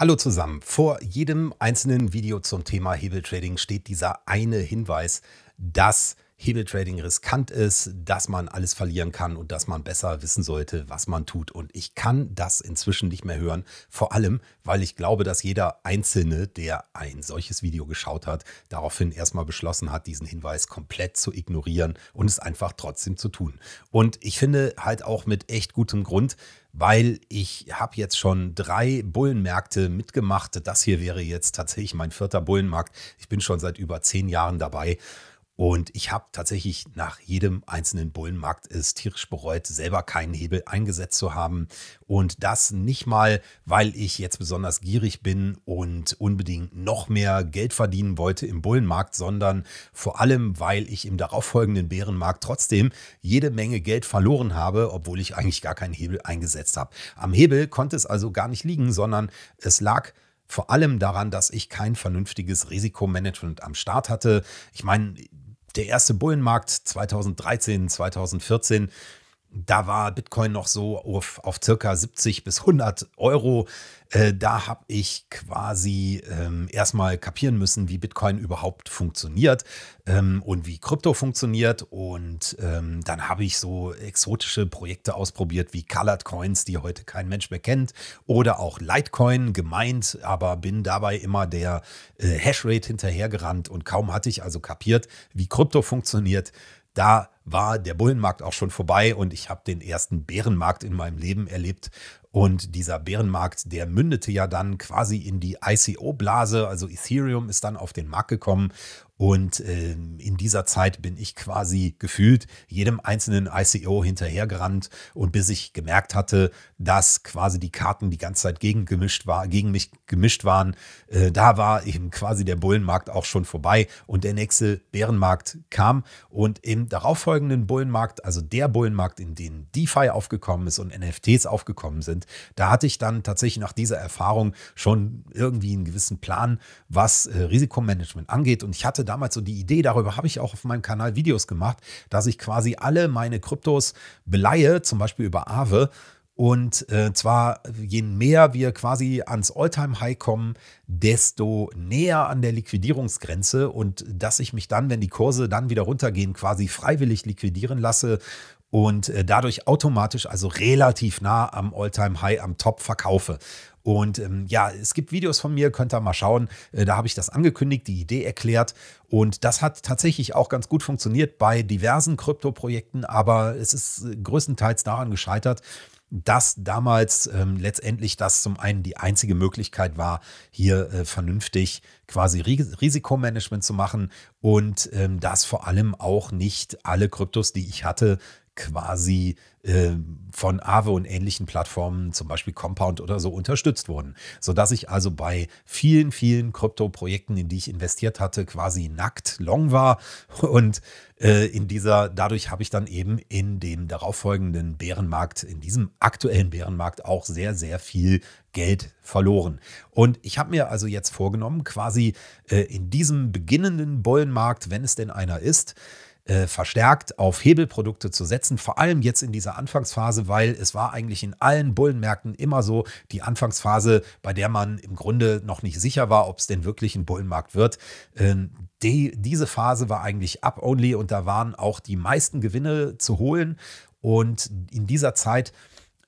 Hallo zusammen. Vor jedem einzelnen Video zum Thema Hebeltrading steht dieser eine Hinweis, dass Hebeltrading riskant ist, dass man alles verlieren kann und dass man besser wissen sollte, was man tut. Und ich kann das inzwischen nicht mehr hören, vor allem, weil ich glaube, dass jeder Einzelne, der ein solches Video geschaut hat, daraufhin erstmal beschlossen hat, diesen Hinweis komplett zu ignorieren und es einfach trotzdem zu tun. Und ich finde halt auch mit echt gutem Grund, weil ich habe jetzt schon drei Bullenmärkte mitgemacht. Das hier wäre jetzt tatsächlich mein vierter Bullenmarkt. Ich bin schon seit über zehn Jahren dabei und ich habe tatsächlich nach jedem einzelnen Bullenmarkt es tierisch bereut, selber keinen Hebel eingesetzt zu haben. Und das nicht mal, weil ich jetzt besonders gierig bin und unbedingt noch mehr Geld verdienen wollte im Bullenmarkt, sondern vor allem, weil ich im darauffolgenden Bärenmarkt trotzdem jede Menge Geld verloren habe, obwohl ich eigentlich gar keinen Hebel eingesetzt habe. Am Hebel konnte es also gar nicht liegen, sondern es lag vor allem daran, dass ich kein vernünftiges Risikomanagement am Start hatte. Ich meine, der erste Bullenmarkt 2013, 2014 da war Bitcoin noch so auf, auf circa 70 bis 100 Euro. Äh, da habe ich quasi ähm, erstmal kapieren müssen, wie Bitcoin überhaupt funktioniert ähm, und wie Krypto funktioniert. Und ähm, dann habe ich so exotische Projekte ausprobiert wie Colored Coins, die heute kein Mensch mehr kennt, oder auch Litecoin gemeint, aber bin dabei immer der äh, Hashrate hinterhergerannt und kaum hatte ich also kapiert, wie Krypto funktioniert. Da war der Bullenmarkt auch schon vorbei und ich habe den ersten Bärenmarkt in meinem Leben erlebt. Und dieser Bärenmarkt, der mündete ja dann quasi in die ICO-Blase. Also Ethereum ist dann auf den Markt gekommen und ähm, in dieser Zeit bin ich quasi gefühlt jedem einzelnen ICO hinterhergerannt und bis ich gemerkt hatte, dass quasi die Karten die ganze Zeit gegen, gemischt war, gegen mich gemischt waren, äh, da war eben quasi der Bullenmarkt auch schon vorbei und der nächste Bärenmarkt kam. Und im darauffolgenden Bullenmarkt, also der Bullenmarkt, in dem DeFi aufgekommen ist und NFTs aufgekommen sind, da hatte ich dann tatsächlich nach dieser Erfahrung schon irgendwie einen gewissen Plan, was äh, Risikomanagement angeht. Und ich hatte damals so die Idee, darüber habe ich auch auf meinem Kanal Videos gemacht, dass ich quasi alle meine Kryptos beleihe, zum Beispiel über Aave. Und äh, zwar, je mehr wir quasi ans All-Time-High kommen, desto näher an der Liquidierungsgrenze und dass ich mich dann, wenn die Kurse dann wieder runtergehen, quasi freiwillig liquidieren lasse und äh, dadurch automatisch, also relativ nah am All-Time-High am Top verkaufe. Und ähm, ja, es gibt Videos von mir, könnt ihr mal schauen. Äh, da habe ich das angekündigt, die Idee erklärt. Und das hat tatsächlich auch ganz gut funktioniert bei diversen Krypto-Projekten, aber es ist äh, größtenteils daran gescheitert, dass damals ähm, letztendlich das zum einen die einzige Möglichkeit war, hier äh, vernünftig quasi Risikomanagement zu machen und ähm, dass vor allem auch nicht alle Kryptos, die ich hatte, quasi äh, von Aave und ähnlichen Plattformen, zum Beispiel Compound oder so, unterstützt wurden. Sodass ich also bei vielen, vielen Krypto-Projekten, in die ich investiert hatte, quasi nackt long war. Und äh, in dieser, dadurch habe ich dann eben in dem darauffolgenden Bärenmarkt, in diesem aktuellen Bärenmarkt auch sehr, sehr viel Geld verloren. Und ich habe mir also jetzt vorgenommen, quasi äh, in diesem beginnenden Bullenmarkt, wenn es denn einer ist, äh, verstärkt auf Hebelprodukte zu setzen, vor allem jetzt in dieser Anfangsphase, weil es war eigentlich in allen Bullenmärkten immer so die Anfangsphase, bei der man im Grunde noch nicht sicher war, ob es denn wirklich ein Bullenmarkt wird. Ähm, die, diese Phase war eigentlich up-only und da waren auch die meisten Gewinne zu holen. Und in dieser Zeit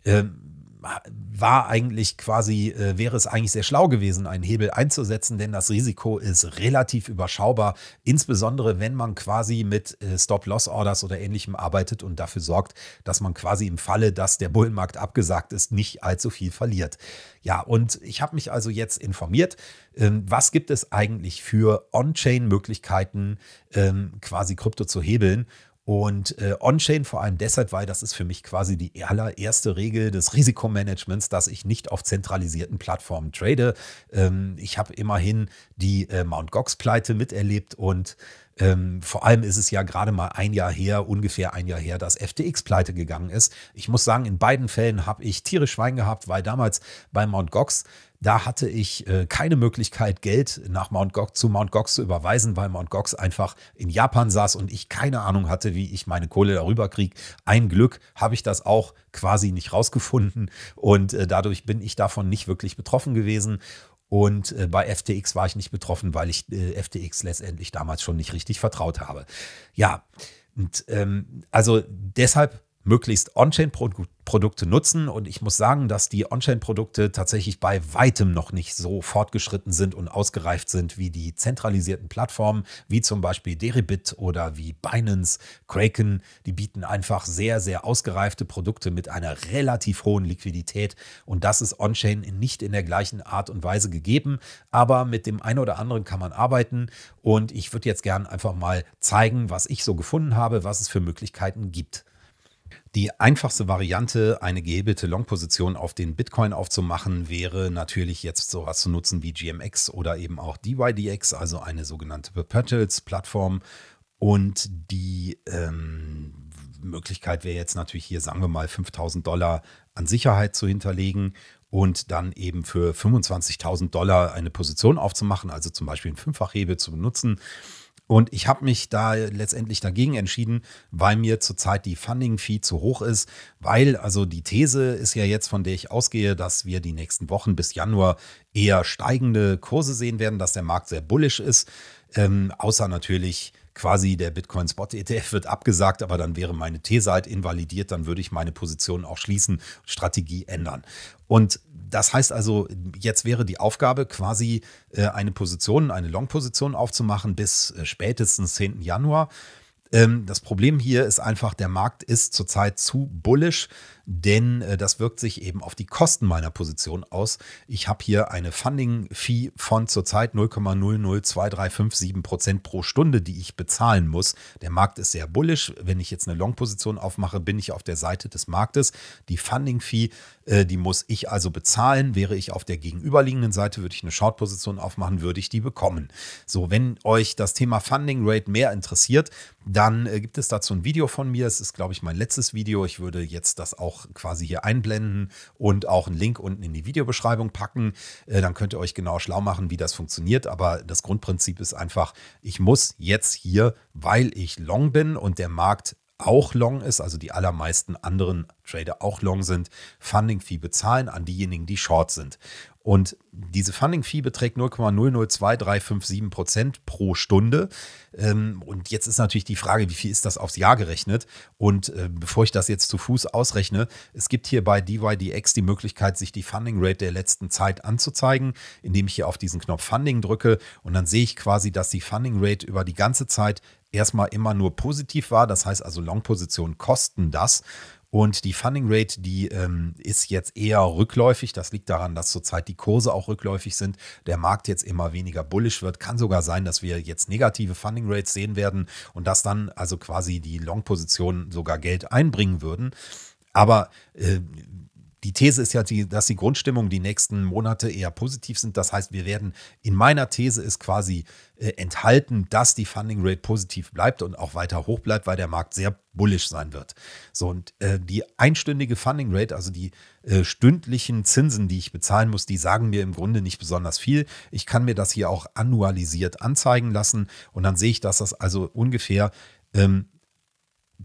ähm, war eigentlich quasi, äh, wäre es eigentlich sehr schlau gewesen, einen Hebel einzusetzen, denn das Risiko ist relativ überschaubar, insbesondere wenn man quasi mit äh, Stop-Loss-Orders oder ähnlichem arbeitet und dafür sorgt, dass man quasi im Falle, dass der Bullenmarkt abgesagt ist, nicht allzu viel verliert. Ja, und ich habe mich also jetzt informiert, ähm, was gibt es eigentlich für On-Chain-Möglichkeiten, ähm, quasi Krypto zu hebeln. Und äh, On-Chain vor allem deshalb, weil das ist für mich quasi die allererste Regel des Risikomanagements, dass ich nicht auf zentralisierten Plattformen trade. Ähm, ich habe immerhin die äh, Mt. Gox-Pleite miterlebt und ähm, vor allem ist es ja gerade mal ein Jahr her, ungefähr ein Jahr her, dass FTX pleite gegangen ist. Ich muss sagen, in beiden Fällen habe ich tierisch Schwein gehabt, weil damals bei Mt. Gox da hatte ich äh, keine Möglichkeit, Geld nach Mount Gox zu Mount Gox zu überweisen, weil Mount Gox einfach in Japan saß und ich keine Ahnung hatte, wie ich meine Kohle darüber kriege. Ein Glück habe ich das auch quasi nicht rausgefunden und äh, dadurch bin ich davon nicht wirklich betroffen gewesen. Und äh, bei FTX war ich nicht betroffen, weil ich äh, FTX letztendlich damals schon nicht richtig vertraut habe. Ja, und ähm, also deshalb möglichst On-Chain-Produkte nutzen. Und ich muss sagen, dass die On-Chain-Produkte tatsächlich bei weitem noch nicht so fortgeschritten sind und ausgereift sind wie die zentralisierten Plattformen, wie zum Beispiel Deribit oder wie Binance, Kraken. Die bieten einfach sehr, sehr ausgereifte Produkte mit einer relativ hohen Liquidität. Und das ist On-Chain nicht in der gleichen Art und Weise gegeben. Aber mit dem einen oder anderen kann man arbeiten. Und ich würde jetzt gerne einfach mal zeigen, was ich so gefunden habe, was es für Möglichkeiten gibt. Die einfachste Variante, eine gehebelte Long-Position auf den Bitcoin aufzumachen, wäre natürlich jetzt sowas zu nutzen wie GMX oder eben auch DYDX, also eine sogenannte Perpetuals-Plattform. Und die ähm, Möglichkeit wäre jetzt natürlich hier, sagen wir mal, 5000 Dollar an Sicherheit zu hinterlegen und dann eben für 25.000 Dollar eine Position aufzumachen, also zum Beispiel einen Fünffachhebel zu benutzen und ich habe mich da letztendlich dagegen entschieden, weil mir zurzeit die Funding-Fee zu hoch ist, weil also die These ist ja jetzt, von der ich ausgehe, dass wir die nächsten Wochen bis Januar eher steigende Kurse sehen werden, dass der Markt sehr bullisch ist, ähm, außer natürlich quasi der Bitcoin Spot ETF wird abgesagt, aber dann wäre meine These halt invalidiert, dann würde ich meine Position auch schließen, Strategie ändern. Und das heißt also, jetzt wäre die Aufgabe quasi äh, eine Position, eine Long-Position aufzumachen bis äh, spätestens 10. Januar. Ähm, das Problem hier ist einfach, der Markt ist zurzeit zu bullisch, denn äh, das wirkt sich eben auf die Kosten meiner Position aus. Ich habe hier eine Funding-Fee von zurzeit 0,002357 Prozent pro Stunde, die ich bezahlen muss. Der Markt ist sehr bullisch. Wenn ich jetzt eine Long-Position aufmache, bin ich auf der Seite des Marktes. Die Funding-Fee äh, die muss ich also bezahlen. Wäre ich auf der gegenüberliegenden Seite, würde ich eine Short-Position aufmachen, würde ich die bekommen. So, wenn euch das Thema Funding Rate mehr interessiert, dann äh, gibt es dazu ein Video von mir. Es ist, glaube ich, mein letztes Video. Ich würde jetzt das auch quasi hier einblenden und auch einen Link unten in die Videobeschreibung packen. Äh, dann könnt ihr euch genau schlau machen, wie das funktioniert. Aber das Grundprinzip ist einfach, ich muss jetzt hier, weil ich long bin und der Markt auch long ist, also die allermeisten anderen Trader auch long sind, Funding Fee bezahlen an diejenigen, die short sind. Und diese Funding-Fee beträgt 0,002357 Prozent pro Stunde. Ähm, und jetzt ist natürlich die Frage, wie viel ist das aufs Jahr gerechnet? Und äh, bevor ich das jetzt zu Fuß ausrechne, es gibt hier bei DYDX die Möglichkeit, sich die Funding Rate der letzten Zeit anzuzeigen, indem ich hier auf diesen Knopf Funding drücke. Und dann sehe ich quasi, dass die Funding Rate über die ganze Zeit erstmal immer nur positiv war. Das heißt also, Long-Positionen kosten das. Und die Funding Rate, die ähm, ist jetzt eher rückläufig. Das liegt daran, dass zurzeit die Kurse auch rückläufig sind. Der Markt jetzt immer weniger bullisch wird. Kann sogar sein, dass wir jetzt negative Funding Rates sehen werden und dass dann also quasi die Long-Positionen sogar Geld einbringen würden. Aber äh, die These ist ja, die, dass die Grundstimmung die nächsten Monate eher positiv sind. Das heißt, wir werden, in meiner These ist quasi äh, enthalten, dass die Funding Rate positiv bleibt und auch weiter hoch bleibt, weil der Markt sehr bullisch sein wird. So, und äh, die einstündige Funding Rate, also die äh, stündlichen Zinsen, die ich bezahlen muss, die sagen mir im Grunde nicht besonders viel. Ich kann mir das hier auch annualisiert anzeigen lassen und dann sehe ich, dass das also ungefähr ähm,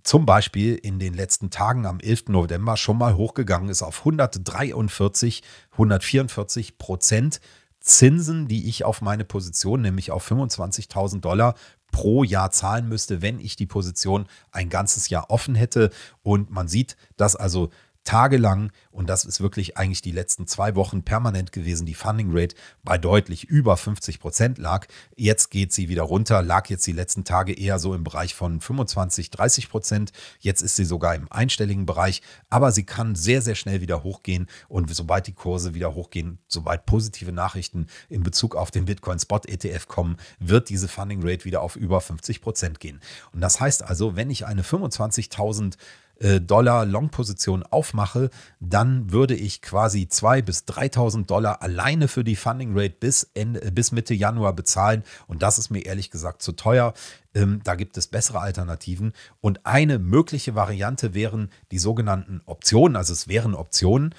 zum Beispiel in den letzten Tagen am 11. November schon mal hochgegangen ist auf 143, 144 Prozent Zinsen, die ich auf meine Position, nämlich auf 25.000 Dollar pro Jahr zahlen müsste, wenn ich die Position ein ganzes Jahr offen hätte. Und man sieht, dass also tagelang, und das ist wirklich eigentlich die letzten zwei Wochen permanent gewesen, die Funding Rate bei deutlich über 50 Prozent lag. Jetzt geht sie wieder runter, lag jetzt die letzten Tage eher so im Bereich von 25, 30 Prozent. Jetzt ist sie sogar im einstelligen Bereich, aber sie kann sehr, sehr schnell wieder hochgehen. Und sobald die Kurse wieder hochgehen, sobald positive Nachrichten in Bezug auf den Bitcoin Spot ETF kommen, wird diese Funding Rate wieder auf über 50 Prozent gehen. Und das heißt also, wenn ich eine 25.000 äh, Dollar Long-Position aufmache, dann würde ich quasi 2.000 bis 3.000 Dollar alleine für die Funding Rate bis, Ende, äh, bis Mitte Januar bezahlen. Und das ist mir ehrlich gesagt zu teuer. Ähm, da gibt es bessere Alternativen. Und eine mögliche Variante wären die sogenannten Optionen. Also es wären Optionen.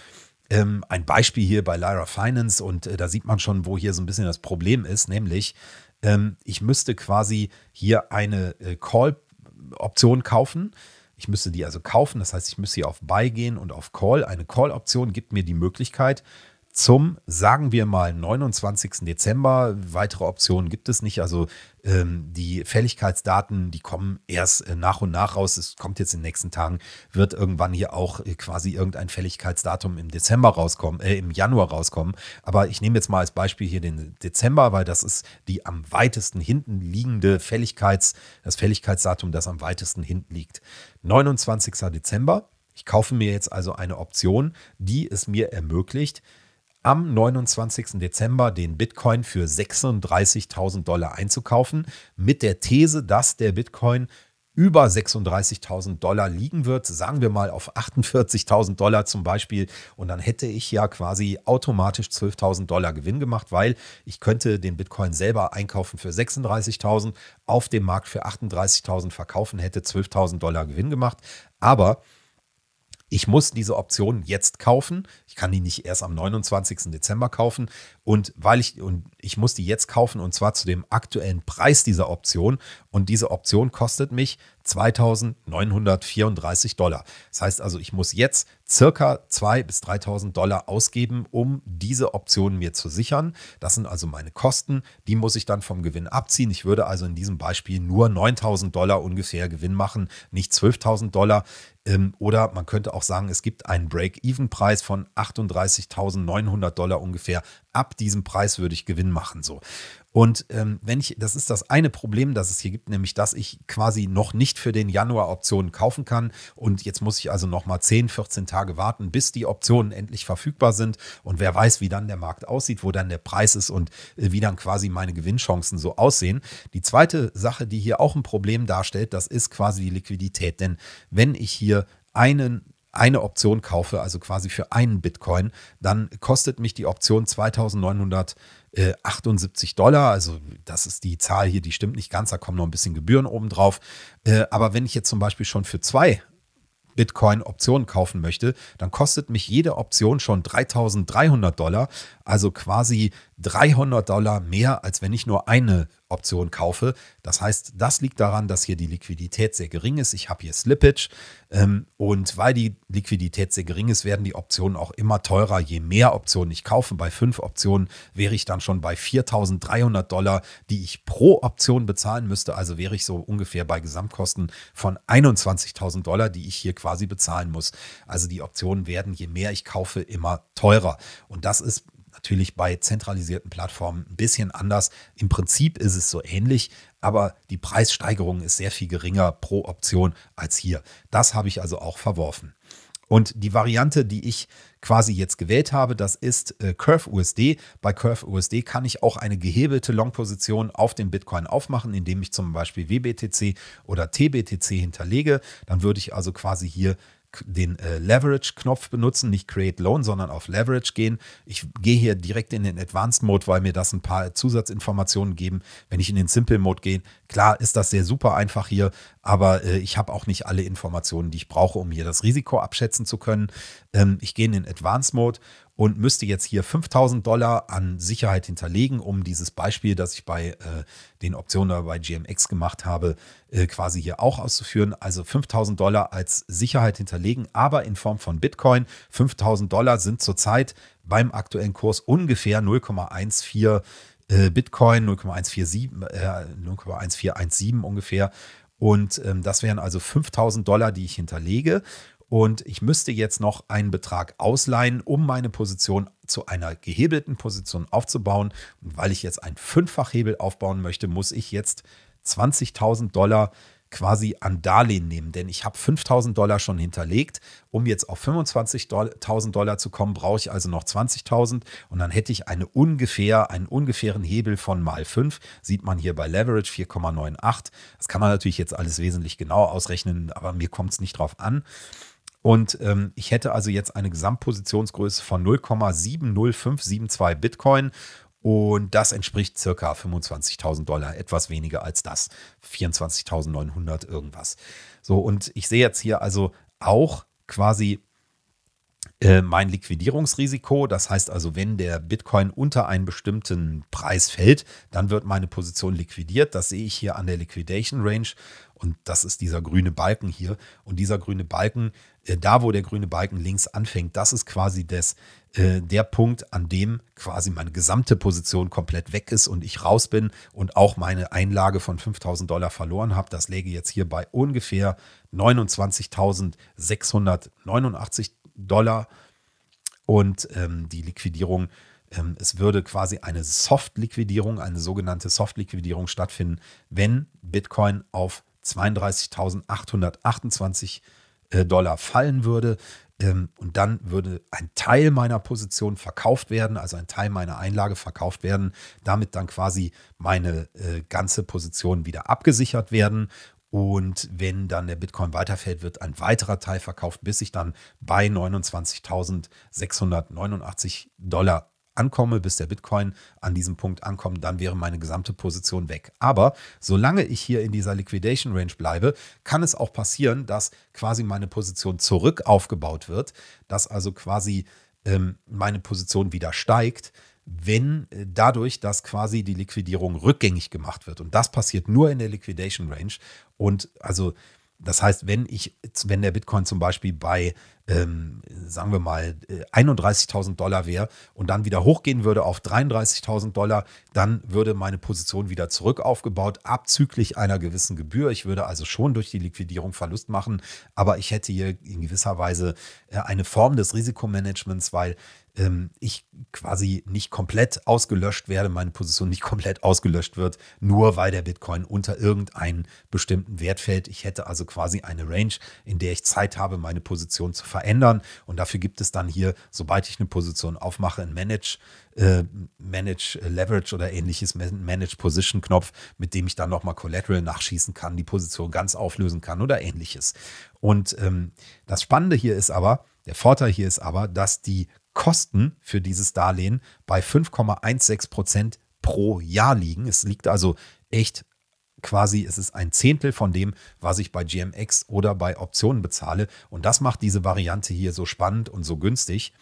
Ähm, ein Beispiel hier bei Lyra Finance und äh, da sieht man schon, wo hier so ein bisschen das Problem ist, nämlich ähm, ich müsste quasi hier eine äh, Call-Option kaufen, ich müsste die also kaufen, das heißt, ich müsste hier auf Buy gehen und auf Call. Eine Call-Option gibt mir die Möglichkeit, zum, sagen wir mal, 29. Dezember, weitere Optionen gibt es nicht, also ähm, die Fälligkeitsdaten, die kommen erst äh, nach und nach raus. Es kommt jetzt in den nächsten Tagen, wird irgendwann hier auch äh, quasi irgendein Fälligkeitsdatum im Dezember rauskommen, äh, im Januar rauskommen. Aber ich nehme jetzt mal als Beispiel hier den Dezember, weil das ist die am weitesten hinten liegende Fälligkeits, das Fälligkeitsdatum, das am weitesten hinten liegt. 29. Dezember. Ich kaufe mir jetzt also eine Option, die es mir ermöglicht, am 29. Dezember den Bitcoin für 36.000 Dollar einzukaufen, mit der These, dass der Bitcoin über 36.000 Dollar liegen wird, sagen wir mal auf 48.000 Dollar zum Beispiel. Und dann hätte ich ja quasi automatisch 12.000 Dollar Gewinn gemacht, weil ich könnte den Bitcoin selber einkaufen für 36.000, auf dem Markt für 38.000 verkaufen, hätte 12.000 Dollar Gewinn gemacht. Aber ich muss diese Option jetzt kaufen. Ich kann die nicht erst am 29. Dezember kaufen. Und weil ich, und ich muss die jetzt kaufen und zwar zu dem aktuellen Preis dieser Option. Und diese Option kostet mich 2.934 Dollar. Das heißt also, ich muss jetzt circa 2.000 bis 3.000 Dollar ausgeben, um diese Option mir zu sichern. Das sind also meine Kosten. Die muss ich dann vom Gewinn abziehen. Ich würde also in diesem Beispiel nur 9.000 Dollar ungefähr Gewinn machen, nicht 12.000 Dollar. Ähm, oder man könnte auch sagen, es gibt einen Break-Even-Preis von 38.900 Dollar ungefähr. Ab diesem Preis würde ich Gewinn machen. So. Und ähm, wenn ich, das ist das eine Problem, das es hier gibt, nämlich dass ich quasi noch nicht für den Januar Optionen kaufen kann. Und jetzt muss ich also nochmal 10, 14 Tage warten, bis die Optionen endlich verfügbar sind. Und wer weiß, wie dann der Markt aussieht, wo dann der Preis ist und äh, wie dann quasi meine Gewinnchancen so aussehen. Die zweite Sache, die hier auch ein Problem darstellt, das ist quasi die Liquidität. Denn wenn ich hier einen eine Option kaufe, also quasi für einen Bitcoin, dann kostet mich die Option 2978 Dollar. Also das ist die Zahl hier, die stimmt nicht ganz, da kommen noch ein bisschen Gebühren obendrauf. Äh, aber wenn ich jetzt zum Beispiel schon für zwei Bitcoin Optionen kaufen möchte, dann kostet mich jede Option schon 3300 Dollar, also quasi 300 Dollar mehr, als wenn ich nur eine Option kaufe. Das heißt, das liegt daran, dass hier die Liquidität sehr gering ist. Ich habe hier Slippage ähm, und weil die Liquidität sehr gering ist, werden die Optionen auch immer teurer. Je mehr Optionen ich kaufe, bei fünf Optionen wäre ich dann schon bei 4.300 Dollar, die ich pro Option bezahlen müsste. Also wäre ich so ungefähr bei Gesamtkosten von 21.000 Dollar, die ich hier quasi bezahlen muss. Also die Optionen werden, je mehr ich kaufe, immer teurer. Und das ist natürlich bei zentralisierten Plattformen ein bisschen anders. Im Prinzip ist es so ähnlich, aber die Preissteigerung ist sehr viel geringer pro Option als hier. Das habe ich also auch verworfen. Und die Variante, die ich quasi jetzt gewählt habe, das ist äh, Curve USD. Bei Curve USD kann ich auch eine gehebelte Long-Position auf dem Bitcoin aufmachen, indem ich zum Beispiel WBTC oder TBTC hinterlege. Dann würde ich also quasi hier den äh, Leverage-Knopf benutzen, nicht Create Loan, sondern auf Leverage gehen. Ich gehe hier direkt in den Advanced Mode, weil mir das ein paar Zusatzinformationen geben. Wenn ich in den Simple Mode gehe, klar ist das sehr super einfach hier, aber äh, ich habe auch nicht alle Informationen, die ich brauche, um hier das Risiko abschätzen zu können. Ähm, ich gehe in den Advanced Mode und müsste jetzt hier 5000 Dollar an Sicherheit hinterlegen, um dieses Beispiel, das ich bei äh, den Optionen bei GMX gemacht habe, äh, quasi hier auch auszuführen. Also 5000 Dollar als Sicherheit hinterlegen, aber in Form von Bitcoin. 5000 Dollar sind zurzeit beim aktuellen Kurs ungefähr 0,14 äh, Bitcoin, 0,147 äh, ungefähr. Und ähm, das wären also 5000 Dollar, die ich hinterlege und ich müsste jetzt noch einen Betrag ausleihen, um meine Position zu einer gehebelten Position aufzubauen. Und weil ich jetzt einen Fünffachhebel aufbauen möchte, muss ich jetzt 20.000 Dollar quasi an Darlehen nehmen, denn ich habe 5.000 Dollar schon hinterlegt. Um jetzt auf 25.000 Dollar zu kommen, brauche ich also noch 20.000 und dann hätte ich eine ungefähr, einen ungefähren Hebel von mal 5. Sieht man hier bei Leverage 4,98. Das kann man natürlich jetzt alles wesentlich genauer ausrechnen, aber mir kommt es nicht drauf an. Und ähm, ich hätte also jetzt eine Gesamtpositionsgröße von 0,70572 Bitcoin. Und das entspricht circa 25.000 Dollar, etwas weniger als das. 24.900 irgendwas. So, und ich sehe jetzt hier also auch quasi äh, mein Liquidierungsrisiko. Das heißt also, wenn der Bitcoin unter einen bestimmten Preis fällt, dann wird meine Position liquidiert. Das sehe ich hier an der Liquidation Range. Und das ist dieser grüne Balken hier. Und dieser grüne Balken, äh, da wo der grüne Balken links anfängt, das ist quasi das, äh, der Punkt, an dem quasi meine gesamte Position komplett weg ist und ich raus bin und auch meine Einlage von 5000 Dollar verloren habe. Das läge jetzt hier bei ungefähr 29.689 Dollar. Dollar. Und ähm, die Liquidierung, ähm, es würde quasi eine Soft-Liquidierung, eine sogenannte Soft-Liquidierung stattfinden, wenn Bitcoin auf 32.828 äh, Dollar fallen würde. Ähm, und dann würde ein Teil meiner Position verkauft werden, also ein Teil meiner Einlage verkauft werden, damit dann quasi meine äh, ganze Position wieder abgesichert werden. Und wenn dann der Bitcoin weiterfällt, wird ein weiterer Teil verkauft, bis ich dann bei 29.689 Dollar ankomme, bis der Bitcoin an diesem Punkt ankommt, dann wäre meine gesamte Position weg. Aber solange ich hier in dieser Liquidation Range bleibe, kann es auch passieren, dass quasi meine Position zurück aufgebaut wird, dass also quasi ähm, meine Position wieder steigt, wenn äh, dadurch, dass quasi die Liquidierung rückgängig gemacht wird. Und das passiert nur in der Liquidation Range. Und also, das heißt, wenn ich, wenn der Bitcoin zum Beispiel bei, ähm, sagen wir mal, 31.000 äh, Dollar wäre und dann wieder hochgehen würde auf 33.000 Dollar, dann würde meine Position wieder zurück aufgebaut, abzüglich einer gewissen Gebühr. Ich würde also schon durch die Liquidierung Verlust machen, aber ich hätte hier in gewisser Weise äh, eine Form des Risikomanagements, weil ähm, ich quasi nicht komplett ausgelöscht werde, meine Position nicht komplett ausgelöscht wird, nur weil der Bitcoin unter irgendeinen bestimmten Wert fällt. Ich hätte also quasi eine Range, in der ich Zeit habe, meine Position zu verändern. Und dafür gibt es dann hier, sobald ich eine Position aufmache, ein Manage, äh, Manage Leverage oder ähnliches, Manage Position Knopf, mit dem ich dann nochmal Collateral nachschießen kann, die Position ganz auflösen kann oder ähnliches. Und ähm, das Spannende hier ist aber, der Vorteil hier ist aber, dass die Kosten für dieses Darlehen bei 5,16 Prozent pro Jahr liegen. Es liegt also echt quasi, es ist ein Zehntel von dem, was ich bei GMX oder bei Optionen bezahle. Und das macht diese Variante hier so spannend und so günstig.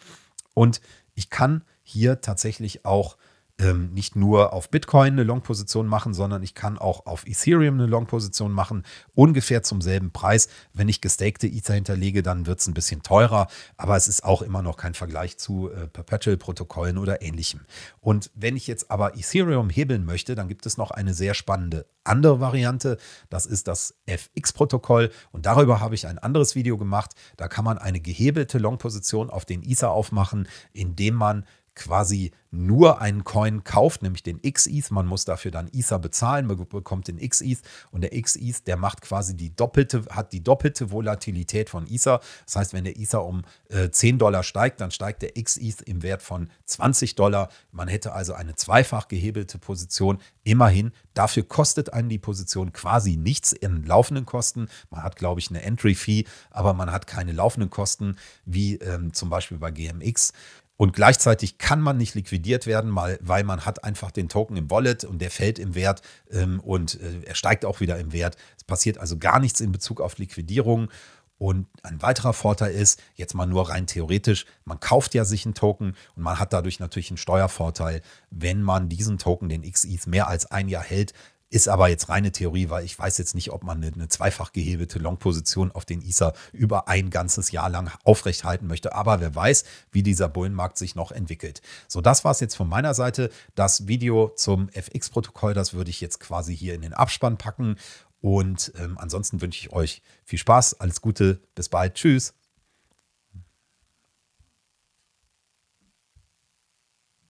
Und ich kann hier tatsächlich auch ähm, nicht nur auf Bitcoin eine Long-Position machen, sondern ich kann auch auf Ethereum eine Long-Position machen, ungefähr zum selben Preis. Wenn ich gestakte Ether hinterlege, dann wird es ein bisschen teurer, aber es ist auch immer noch kein Vergleich zu äh, Perpetual-Protokollen oder ähnlichem. Und wenn ich jetzt aber Ethereum hebeln möchte, dann gibt es noch eine sehr spannende andere Variante. Das ist das FX-Protokoll und darüber habe ich ein anderes Video gemacht. Da kann man eine gehebelte Long-Position auf den Ether aufmachen, indem man quasi nur einen Coin kauft, nämlich den x XETH. Man muss dafür dann Ether bezahlen, man bekommt den x XETH und der XETH, der macht quasi die doppelte, hat die doppelte Volatilität von Ether. Das heißt, wenn der Ether um äh, 10 Dollar steigt, dann steigt der x XETH im Wert von 20 Dollar. Man hätte also eine zweifach gehebelte Position. Immerhin, dafür kostet einen die Position quasi nichts in laufenden Kosten. Man hat, glaube ich, eine Entry-Fee, aber man hat keine laufenden Kosten, wie ähm, zum Beispiel bei GMX. Und gleichzeitig kann man nicht liquidiert werden, mal, weil man hat einfach den Token im Wallet und der fällt im Wert ähm, und äh, er steigt auch wieder im Wert. Es passiert also gar nichts in Bezug auf Liquidierung. Und ein weiterer Vorteil ist, jetzt mal nur rein theoretisch, man kauft ja sich einen Token und man hat dadurch natürlich einen Steuervorteil. Wenn man diesen Token, den XETH, mehr als ein Jahr hält, ist aber jetzt reine Theorie, weil ich weiß jetzt nicht, ob man eine, eine zweifach gehebelte Long-Position auf den ISA über ein ganzes Jahr lang aufrechthalten möchte. Aber wer weiß, wie dieser Bullenmarkt sich noch entwickelt. So, das war es jetzt von meiner Seite. Das Video zum FX-Protokoll, das würde ich jetzt quasi hier in den Abspann packen. Und ähm, ansonsten wünsche ich euch viel Spaß, alles Gute, bis bald, tschüss.